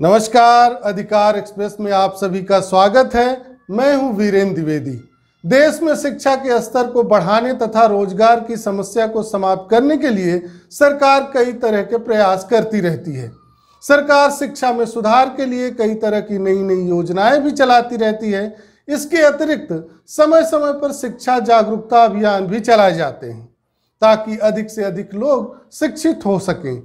नमस्कार अधिकार एक्सप्रेस में आप सभी का स्वागत है मैं हूं वीरेंद्र द्विवेदी देश में शिक्षा के स्तर को बढ़ाने तथा रोजगार की समस्या को समाप्त करने के लिए सरकार कई तरह के प्रयास करती रहती है सरकार शिक्षा में सुधार के लिए कई तरह की नई नई योजनाएं भी चलाती रहती है इसके अतिरिक्त समय समय पर शिक्षा जागरूकता अभियान भी चलाए जाते हैं ताकि अधिक से अधिक लोग शिक्षित हो सकें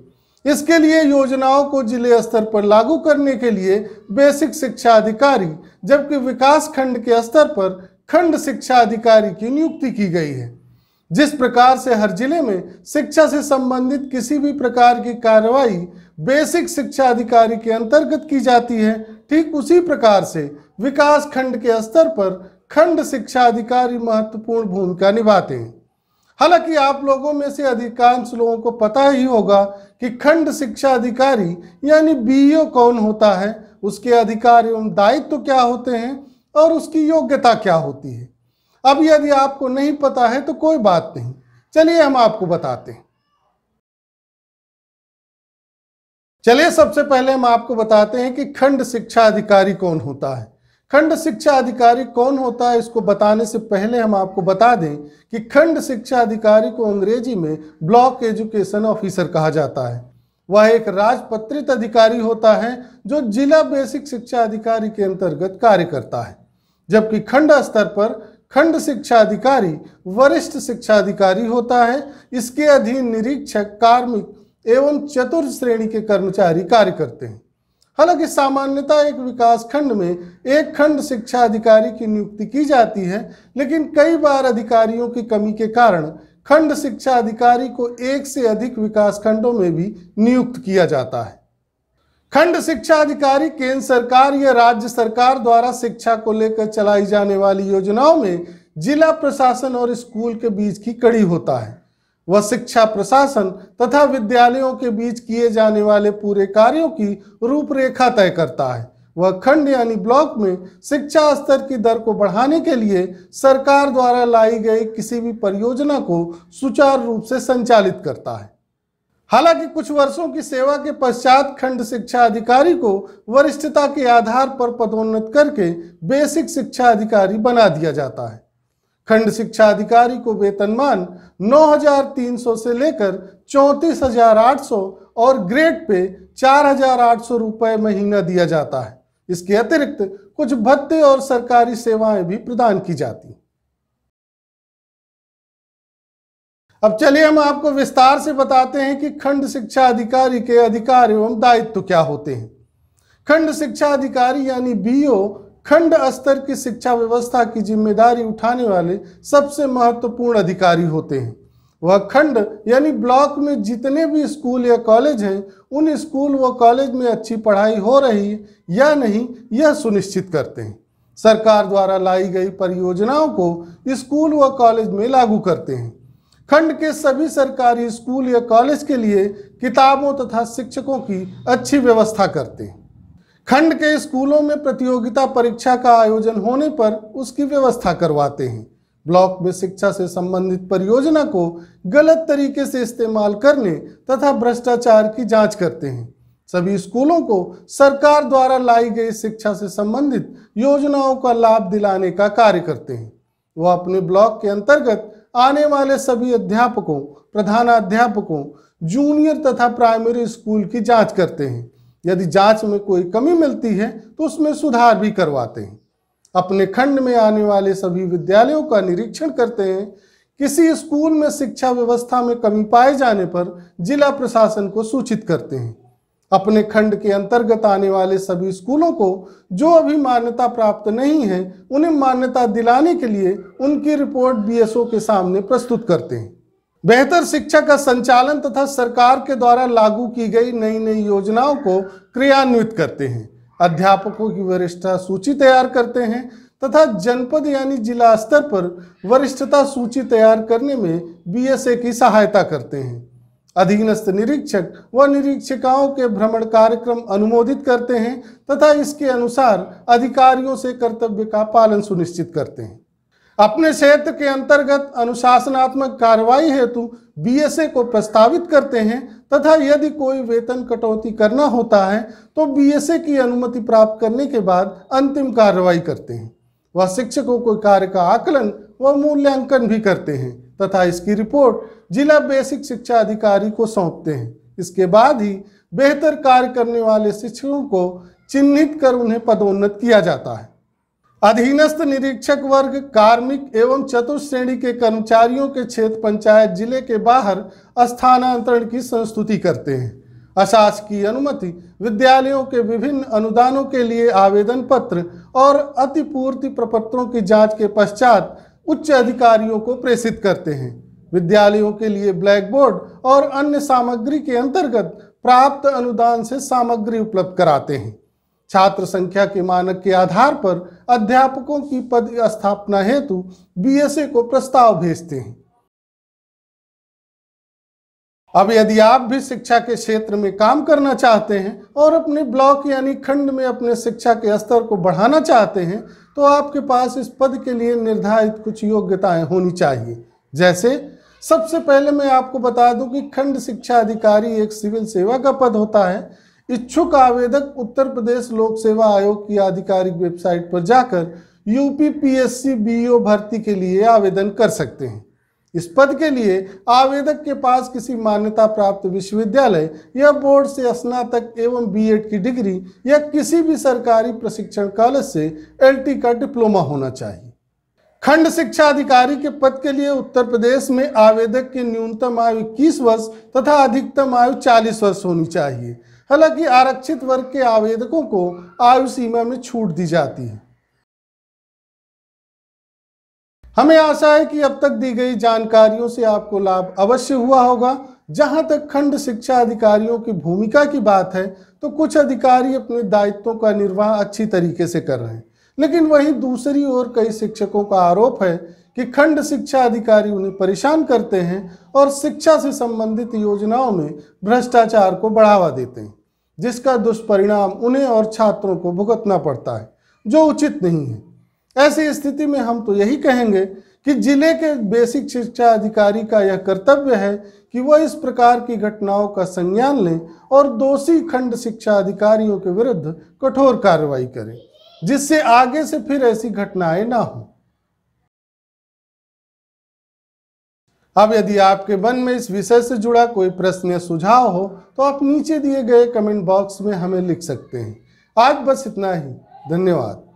इसके लिए योजनाओं को जिले स्तर पर लागू करने के लिए बेसिक शिक्षा अधिकारी जबकि विकास खंड के स्तर पर खंड शिक्षा अधिकारी की नियुक्ति की गई है जिस प्रकार से हर जिले में शिक्षा से संबंधित किसी भी प्रकार की कार्रवाई बेसिक शिक्षा अधिकारी के अंतर्गत की जाती है ठीक उसी प्रकार से विकास खंड के स्तर पर खंड शिक्षा अधिकारी महत्वपूर्ण भूमिका निभाते हैं हालांकि आप लोगों में से अधिकांश लोगों को पता ही होगा कि खंड शिक्षा अधिकारी यानी बीईओ कौन होता है उसके अधिकार एवं दायित्व तो क्या होते हैं और उसकी योग्यता क्या होती है अब यदि आपको नहीं पता है तो कोई बात नहीं चलिए हम आपको बताते हैं चलिए सबसे पहले हम आपको बताते हैं कि खंड शिक्षा अधिकारी कौन होता है खंड शिक्षा अधिकारी कौन होता है इसको बताने से पहले हम आपको बता दें कि खंड शिक्षा अधिकारी को अंग्रेजी में ब्लॉक एजुकेशन ऑफिसर कहा जाता है वह एक राजपत्रित अधिकारी होता है जो जिला बेसिक शिक्षा अधिकारी के अंतर्गत कार्य करता है जबकि खंड स्तर पर खंड शिक्षा अधिकारी वरिष्ठ शिक्षा अधिकारी होता है इसके अधीन निरीक्षक कार्मिक एवं चतुर्थ श्रेणी के कर्मचारी कार्य करते हैं हालांकि सामान्यतः एक विकास खंड में एक खंड शिक्षा अधिकारी की नियुक्ति की जाती है लेकिन कई बार अधिकारियों की कमी के कारण खंड शिक्षा अधिकारी को एक से अधिक विकास खंडों में भी नियुक्त किया जाता है खंड शिक्षा अधिकारी केंद्र सरकार या राज्य सरकार द्वारा शिक्षा को लेकर चलाई जाने वाली योजनाओं में जिला प्रशासन और स्कूल के बीच की कड़ी होता है व शिक्षा प्रशासन तथा विद्यालयों के बीच किए जाने वाले पूरे कार्यों की रूपरेखा तय करता है वह खंड यानी ब्लॉक में शिक्षा स्तर की दर को बढ़ाने के लिए सरकार द्वारा लाई गई किसी भी परियोजना को सुचारू रूप से संचालित करता है हालांकि कुछ वर्षों की सेवा के पश्चात खंड शिक्षा अधिकारी को वरिष्ठता के आधार पर पदोन्नत करके बेसिक शिक्षा अधिकारी बना दिया जाता है खंड शिक्षा अधिकारी को वेतनमान 9,300 से लेकर 34,800 और ग्रेड पे 4,800 रुपए महीना दिया जाता है इसके अतिरिक्त कुछ भत्ते और सरकारी सेवाएं भी प्रदान की जाती अब चलिए हम आपको विस्तार से बताते हैं कि खंड शिक्षा अधिकारी के अधिकार एवं दायित्व क्या होते हैं खंड शिक्षा अधिकारी यानी बीओ खंड स्तर की शिक्षा व्यवस्था की जिम्मेदारी उठाने वाले सबसे महत्वपूर्ण अधिकारी होते हैं वह खंड यानी ब्लॉक में जितने भी स्कूल या कॉलेज हैं उन स्कूल व कॉलेज में अच्छी पढ़ाई हो रही है या नहीं यह सुनिश्चित करते हैं सरकार द्वारा लाई गई परियोजनाओं को स्कूल व कॉलेज में लागू करते हैं खंड के सभी सरकारी स्कूल या कॉलेज के लिए किताबों तथा शिक्षकों की अच्छी व्यवस्था करते हैं खंड के स्कूलों में प्रतियोगिता परीक्षा का आयोजन होने पर उसकी व्यवस्था करवाते हैं ब्लॉक में शिक्षा से संबंधित परियोजना को गलत तरीके से इस्तेमाल करने तथा भ्रष्टाचार की जांच करते हैं सभी स्कूलों को सरकार द्वारा लाई गई शिक्षा से संबंधित योजनाओं का लाभ दिलाने का कार्य करते हैं वह अपने ब्लॉक के अंतर्गत आने वाले सभी अध्यापकों प्रधानाध्यापकों जूनियर तथा प्राइमरी स्कूल की जांच करते हैं यदि जांच में कोई कमी मिलती है तो उसमें सुधार भी करवाते हैं अपने खंड में आने वाले सभी विद्यालयों का निरीक्षण करते हैं किसी स्कूल में शिक्षा व्यवस्था में कमी पाए जाने पर जिला प्रशासन को सूचित करते हैं अपने खंड के अंतर्गत आने वाले सभी स्कूलों को जो अभी मान्यता प्राप्त नहीं है उन्हें मान्यता दिलाने के लिए उनकी रिपोर्ट बीएसओ के सामने प्रस्तुत करते हैं बेहतर शिक्षा का संचालन तथा सरकार के द्वारा लागू की गई नई नई योजनाओं को क्रियान्वित करते हैं अध्यापकों की वरिष्ठता सूची तैयार करते हैं तथा जनपद यानी जिला स्तर पर वरिष्ठता सूची तैयार करने में बीएसए की सहायता करते हैं अधीनस्थ निरीक्षक व निरीक्षिकाओं के भ्रमण कार्यक्रम अनुमोदित करते हैं तथा इसके अनुसार अधिकारियों से कर्तव्य का पालन सुनिश्चित करते हैं अपने क्षेत्र के अंतर्गत अनुशासनात्मक कार्रवाई हेतु बीएसए को प्रस्तावित करते हैं तथा यदि कोई वेतन कटौती करना होता है तो बीएसए की अनुमति प्राप्त करने के बाद अंतिम कार्रवाई करते हैं वह शिक्षकों को कार्य का आकलन व मूल्यांकन भी करते हैं तथा इसकी रिपोर्ट जिला बेसिक शिक्षा अधिकारी को सौंपते हैं इसके बाद ही बेहतर कार्य करने वाले शिक्षकों को चिन्हित कर उन्हें पदोन्नत किया जाता है अधीनस्थ निरीक्षक वर्ग कार्मिक एवं चतुर्थ श्रेणी के कर्मचारियों के क्षेत्र पंचायत जिले के बाहर स्थानांतरण की संस्तुति करते हैं अशासकीय अनुमति विद्यालयों के विभिन्न अनुदानों के लिए आवेदन पत्र और अतिपूर्ति प्रपत्रों की जांच के पश्चात उच्च अधिकारियों को प्रेषित करते हैं विद्यालयों के लिए ब्लैक बोर्ड और अन्य सामग्री के अंतर्गत प्राप्त अनुदान से सामग्री उपलब्ध कराते हैं छात्र संख्या के मानक के आधार पर अध्यापकों की पद स्थापना हेतु बीएसए को प्रस्ताव भेजते हैं अब यदि आप भी शिक्षा के क्षेत्र में काम करना चाहते हैं और अपने ब्लॉक यानी खंड में अपने शिक्षा के स्तर को बढ़ाना चाहते हैं तो आपके पास इस पद के लिए निर्धारित कुछ योग्यताएं होनी चाहिए जैसे सबसे पहले मैं आपको बता दूं कि खंड शिक्षा अधिकारी एक सिविल सेवा का पद होता है इच्छुक आवेदक उत्तर प्रदेश लोक सेवा आयोग की आधिकारिक वेबसाइट पर जाकर यूपी बी ओ भर्ती के लिए आवेदन कर सकते हैं इस पद के लिए आवेदक के पास किसी मान्यता प्राप्त विश्वविद्यालय या बोर्ड से स्नातक एवं बीएड की डिग्री या किसी भी सरकारी प्रशिक्षण कॉलेज से टी का डिप्लोमा होना चाहिए खंड शिक्षा अधिकारी के पद के लिए उत्तर प्रदेश में आवेदक की न्यूनतम आयु इक्कीस वर्ष तथा अधिकतम आयु चालीस वर्ष होनी चाहिए हालांकि आरक्षित वर्ग के आवेदकों को आयु सीमा में छूट दी जाती है हमें आशा है कि अब तक दी गई जानकारियों से आपको लाभ अवश्य हुआ होगा जहां तक खंड शिक्षा अधिकारियों की भूमिका की बात है तो कुछ अधिकारी अपने दायित्वों का निर्वाह अच्छी तरीके से कर रहे हैं लेकिन वहीं दूसरी ओर कई शिक्षकों का आरोप है कि खंड शिक्षा अधिकारी उन्हें परेशान करते हैं और शिक्षा से संबंधित योजनाओं में भ्रष्टाचार को बढ़ावा देते हैं जिसका दुष्परिणाम उन्हें और छात्रों को भुगतना पड़ता है जो उचित नहीं है ऐसी स्थिति में हम तो यही कहेंगे कि जिले के बेसिक शिक्षा अधिकारी का यह कर्तव्य है कि वह इस प्रकार की घटनाओं का संज्ञान लें और दोषी खंड शिक्षा अधिकारियों के विरुद्ध कठोर कार्रवाई करें जिससे आगे से फिर ऐसी घटनाएं ना हों अब यदि आपके मन में इस विषय से जुड़ा कोई प्रश्न या सुझाव हो तो आप नीचे दिए गए कमेंट बॉक्स में हमें लिख सकते हैं आज बस इतना ही धन्यवाद